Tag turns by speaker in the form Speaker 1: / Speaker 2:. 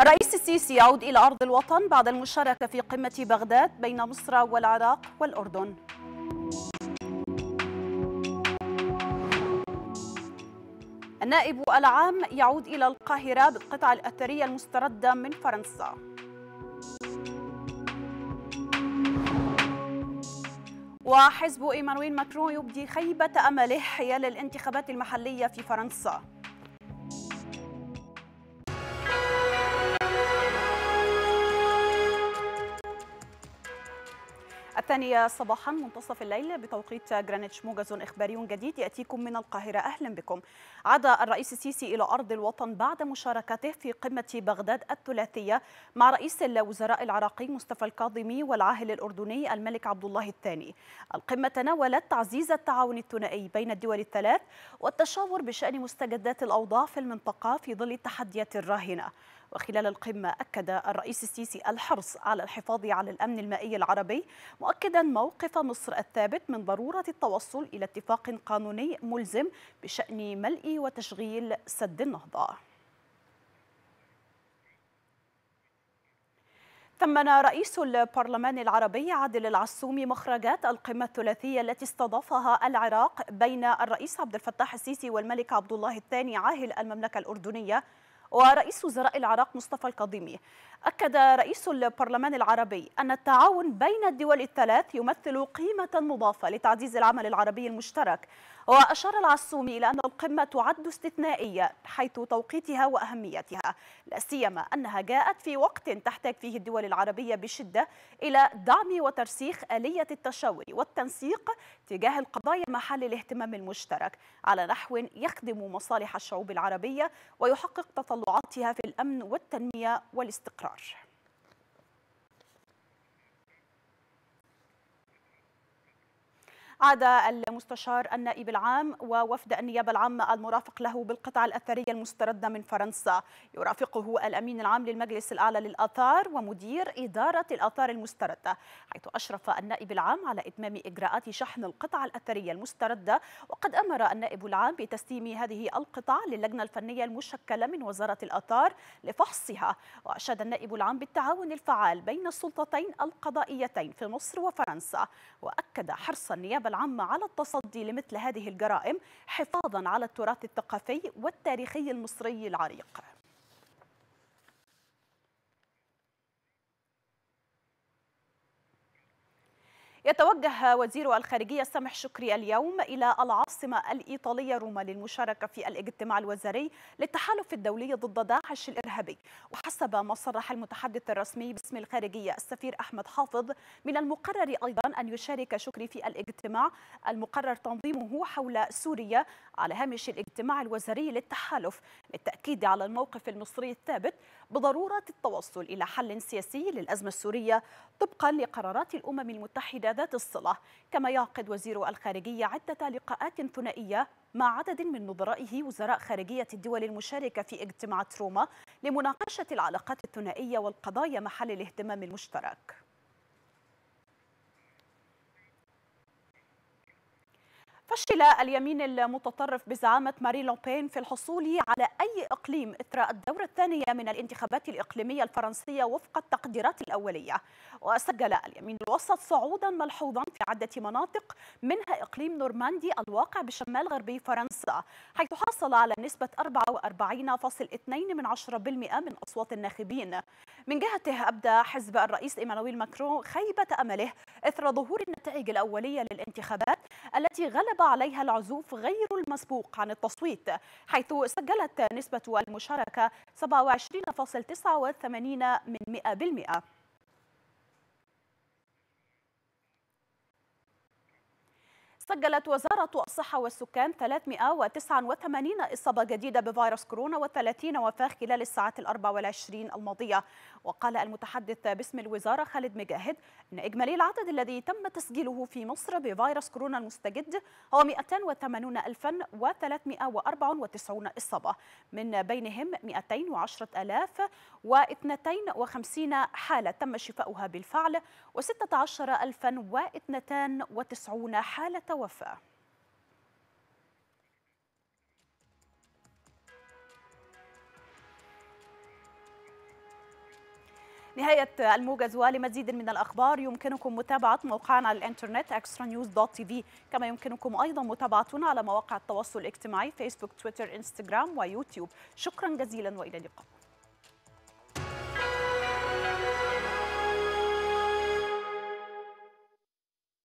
Speaker 1: الرئيس السيسي يعود إلى أرض الوطن بعد المشاركة في قمة بغداد بين مصر والعراق والأردن النائب العام يعود إلى القاهرة بالقطع الأثرية المستردة من فرنسا وحزب إيمانويل ماكرون يبدي خيبة أمله حيال الانتخابات المحلية في فرنسا الثانية صباحا منتصف الليل بتوقيت جرانيتش موجز إخباري جديد يأتيكم من القاهرة أهلا بكم عاد الرئيس السيسي إلى أرض الوطن بعد مشاركته في قمة بغداد الثلاثية مع رئيس الوزراء العراقي مصطفى الكاظمي والعاهل الأردني الملك عبد الله الثاني القمة تناولت تعزيز التعاون الثنائي بين الدول الثلاث والتشاور بشأن مستجدات الأوضاع في المنطقة في ظل التحديات الراهنة وخلال القمة أكد الرئيس السيسي الحرص على الحفاظ على الأمن المائي العربي مؤكدا موقف مصر الثابت من ضرورة التوصل إلى اتفاق قانوني ملزم بشأن ملء وتشغيل سد النهضة ثمن رئيس البرلمان العربي عادل العسومي مخرجات القمة الثلاثية التي استضافها العراق بين الرئيس عبد الفتاح السيسي والملك عبد الله الثاني عاهل المملكة الأردنية ورئيس وزراء العراق مصطفى الكاظمي أكد رئيس البرلمان العربي أن التعاون بين الدول الثلاث يمثل قيمة مضافة لتعزيز العمل العربي المشترك وأشار العسومي إلى أن القمة تعد استثنائية حيث توقيتها وأهميتها لا سيما أنها جاءت في وقت تحتاج فيه الدول العربية بشدة إلى دعم وترسيخ آلية التشاور والتنسيق تجاه القضايا محل الاهتمام المشترك على نحو يخدم مصالح الشعوب العربية ويحقق تطلعات تطلعاتها في الأمن والتنمية والاستقرار عاد المستشار النائب العام ووفد النيابة العامة المرافق له بالقطع الأثرية المستردة من فرنسا يرافقه الأمين العام للمجلس الأعلى للآثار ومدير إدارة الآثار المستردة حيث أشرف النائب العام على إتمام إجراءات شحن القطع الأثرية المستردة وقد أمر النائب العام بتسليم هذه القطع للجنة الفنية المشكلة من وزارة الآثار لفحصها وأشاد النائب العام بالتعاون الفعال بين السلطتين القضائيتين في مصر وفرنسا وأكد حرص النيابة العامة على التصدي لمثل هذه الجرائم حفاظا على التراث الثقافي والتاريخي المصري العريق يتوجه وزير الخارجية سامح شكري اليوم إلى العاصمة الإيطالية روما للمشاركة في الاجتماع الوزاري للتحالف الدولي ضد داعش الإرهابي وحسب ما صرح المتحدث الرسمي باسم الخارجية السفير أحمد حافظ من المقرر أيضا أن يشارك شكري في الاجتماع المقرر تنظيمه حول سوريا على هامش الاجتماع الوزاري للتحالف للتأكيد على الموقف المصري الثابت بضرورة التوصل إلى حل سياسي للأزمة السورية طبقا لقرارات الأمم المتحدة ذات الصلة كما يعقد وزير الخارجية عدة لقاءات ثنائية مع عدد من نظرائه وزراء خارجية الدول المشاركة في اجتماعات روما لمناقشة العلاقات الثنائية والقضايا محل الاهتمام المشترك فشل اليمين المتطرف بزعامة ماري لوبين في الحصول على أي إقليم إثر الدورة الثانية من الانتخابات الإقليمية الفرنسية وفق التقديرات الأولية وسجل اليمين الوسط صعودا ملحوظا في عدة مناطق منها إقليم نورماندي الواقع بشمال غربي فرنسا حيث حصل على نسبة 44.2% من أصوات الناخبين من جهته أبدى حزب الرئيس إيمانويل ماكرون خيبة أمله إثر ظهور النتائج الأولية للانتخابات التي غلب غاب عليها العزوف غير المسبوق عن التصويت حيث سجلت نسبة المشاركة 27.89 من 100% سجلت وزارة الصحة والسكان 389 إصابة جديدة بفيروس كورونا و30 وفاة خلال الساعات ال 24 الماضية وقال المتحدث باسم الوزارة خالد مجاهد أن إجمالي العدد الذي تم تسجيله في مصر بفيروس كورونا المستجد هو 280394 إصابة من بينهم 210,052 حالة تم شفاؤها بالفعل و 16292 حالة وفاء نهاية الموجز ولمزيد من الأخبار يمكنكم متابعة موقعنا على الإنترنت extranews.tv كما يمكنكم أيضا متابعتنا على مواقع التواصل الاجتماعي فيسبوك تويتر إنستغرام ويوتيوب شكرا جزيلا وإلى اللقاء